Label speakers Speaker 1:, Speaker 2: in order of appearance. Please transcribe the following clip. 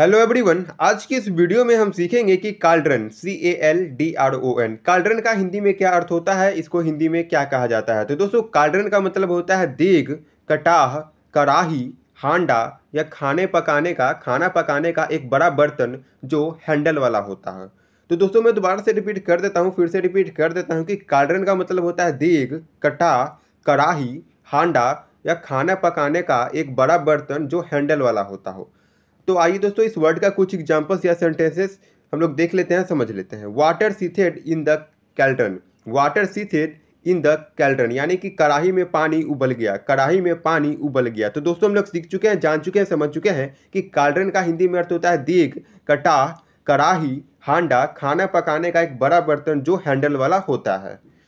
Speaker 1: hello everyone आज की इस वीडियो में हम सीखेंगे कि cauldron C A L D R O N cauldron का हिंदी में क्या अर्थ होता है इसको हिंदी में क्या कहा जाता है तो दोस्तों काल्ड्रन का मतलब होता है देग कटाह कराही हांडा या खाने पकाने का खाना पकाने का एक बड़ा बर्तन जो हैंडल वाला होता है तो दोस्तों मैं दोबारा से रिपीट कर देता हूँ फिर से रिपीट कर देता हूँ कि काल्ड्रन का मतलब होता है देग कटाह कराही हांडा या खाना पकाने का एक बड़ा बर्तन जो हैंडल वाला होता हो तो आइए दोस्तों इस वर्ड का कुछ एग्जाम्पल्स या सेंटेंसेस हम लोग देख लेते हैं समझ लेते हैं water seethed in the cauldron water seethed in the cauldron यानी कि कड़ाही में पानी उबल गया कड़ाही में पानी उबल गया तो दोस्तों हम लोग सीख चुके हैं जान चुके हैं समझ चुके हैं कि काल्टन का हिंदी में अर्थ होता है दीग कटा कड़ाही हांडा खाना पकाने का एक बड़ा बर्तन जो हैंडल वाला होता है